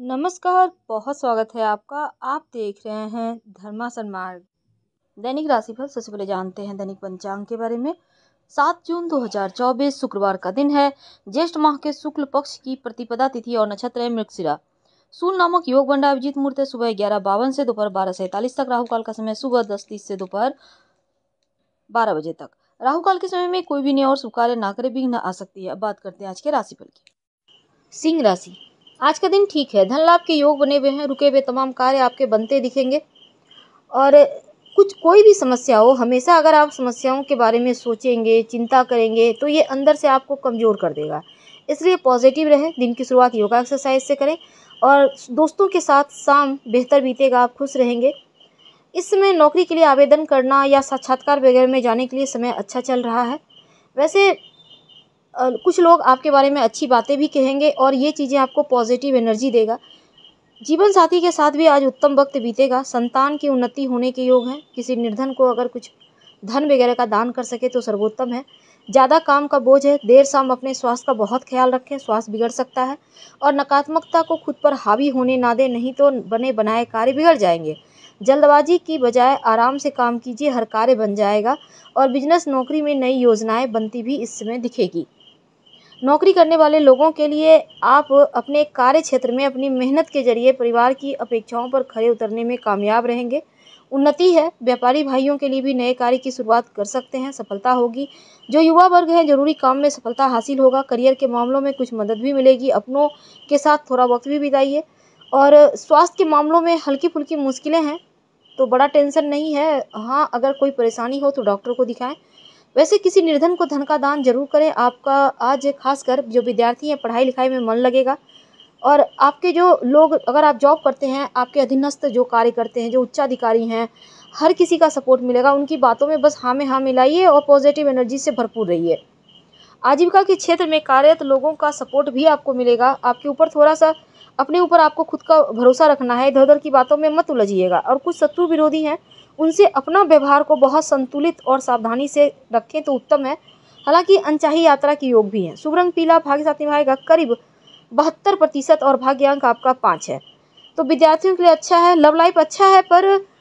नमस्कार बहुत स्वागत है आपका आप देख रहे हैं धर्मासन मार्ग दैनिक राशिफल सबसे पहले जानते हैं दैनिक पंचांग के बारे में सात जून 2024 शुक्रवार का दिन है ज्येष्ठ माह के शुक्ल पक्ष की प्रतिपदा तिथि और नक्षत्र है मृगशिरा सूल नामक योग बंडा अभिजीत मुहूर्त सुबह ग्यारह बावन से दोपहर बारह सैंतालीस तक राहुकाल का समय सुबह दस तीस से दोपहर बारह बजे तक राहु काल के समय में कोई भी नहीं और शुभ कार्य ना करे विघ्न आ सकती है अब बात करते हैं आज के राशिफल की सिंह राशि आज का दिन ठीक है धन लाभ के योग बने हुए हैं रुके हुए तमाम कार्य आपके बनते दिखेंगे और कुछ कोई भी समस्या हो हमेशा अगर आप समस्याओं के बारे में सोचेंगे चिंता करेंगे तो ये अंदर से आपको कमज़ोर कर देगा इसलिए पॉजिटिव रहें दिन की शुरुआत योगा एक्सरसाइज से करें और दोस्तों के साथ शाम बेहतर बीतेगा आप खुश रहेंगे इस समय नौकरी के लिए आवेदन करना या साक्षात्कार वगैरह में जाने के लिए समय अच्छा चल रहा है वैसे कुछ लोग आपके बारे में अच्छी बातें भी कहेंगे और ये चीज़ें आपको पॉजिटिव एनर्जी देगा जीवन साथी के साथ भी आज उत्तम वक्त बीतेगा संतान की उन्नति होने के योग हैं किसी निर्धन को अगर कुछ धन वगैरह का दान कर सके तो सर्वोत्तम है ज़्यादा काम का बोझ है देर शाम अपने स्वास्थ्य का बहुत ख्याल रखें स्वास्थ्य बिगड़ सकता है और नकारात्मकता को खुद पर हावी होने ना दें नहीं तो बने बनाए कार्य बिगड़ जाएंगे जल्दबाजी की बजाय आराम से काम कीजिए हर कार्य बन जाएगा और बिजनेस नौकरी में नई योजनाएं बनती भी इस समय दिखेगी नौकरी करने वाले लोगों के लिए आप अपने कार्य क्षेत्र में अपनी मेहनत के जरिए परिवार की अपेक्षाओं पर खड़े उतरने में कामयाब रहेंगे उन्नति है व्यापारी भाइयों के लिए भी नए कार्य की शुरुआत कर सकते हैं सफलता होगी जो युवा वर्ग है जरूरी काम में सफलता हासिल होगा करियर के मामलों में कुछ मदद भी मिलेगी अपनों के साथ थोड़ा वक्त भी बिताइए और स्वास्थ्य के मामलों में हल्की फुल्की मुश्किलें हैं तो बड़ा टेंशन नहीं है हाँ अगर कोई परेशानी हो तो डॉक्टर को दिखाएं वैसे किसी निर्धन को धन का दान जरूर करें आपका आज खासकर जो विद्यार्थी हैं पढ़ाई लिखाई में मन लगेगा और आपके जो लोग अगर आप जॉब करते हैं आपके अधीनस्थ जो कार्य करते हैं जो उच्चाधिकारी हैं हर किसी का सपोर्ट मिलेगा उनकी बातों में बस हाँ में हाँ मिलाइए और पॉजिटिव एनर्जी से भरपूर रहिए आजीविका के क्षेत्र में कार्यरत लोगों का सपोर्ट भी आपको मिलेगा आपके ऊपर थोड़ा सा अपने ऊपर आपको खुद का भरोसा रखना है इधर उधर की बातों में मत उलझिएगा और कुछ शत्रु विरोधी हैं उनसे अपना व्यवहार को बहुत संतुलित और सावधानी से रखें तो उत्तम है हालांकि अनचाही यात्रा के योग भी हैं शुभ रंग पीला भाग्य साथ निभाएगा करीब बहत्तर प्रतिशत और भाग्यांक आपका पाँच है तो विद्यार्थियों के लिए अच्छा है लव लाइफ अच्छा है पर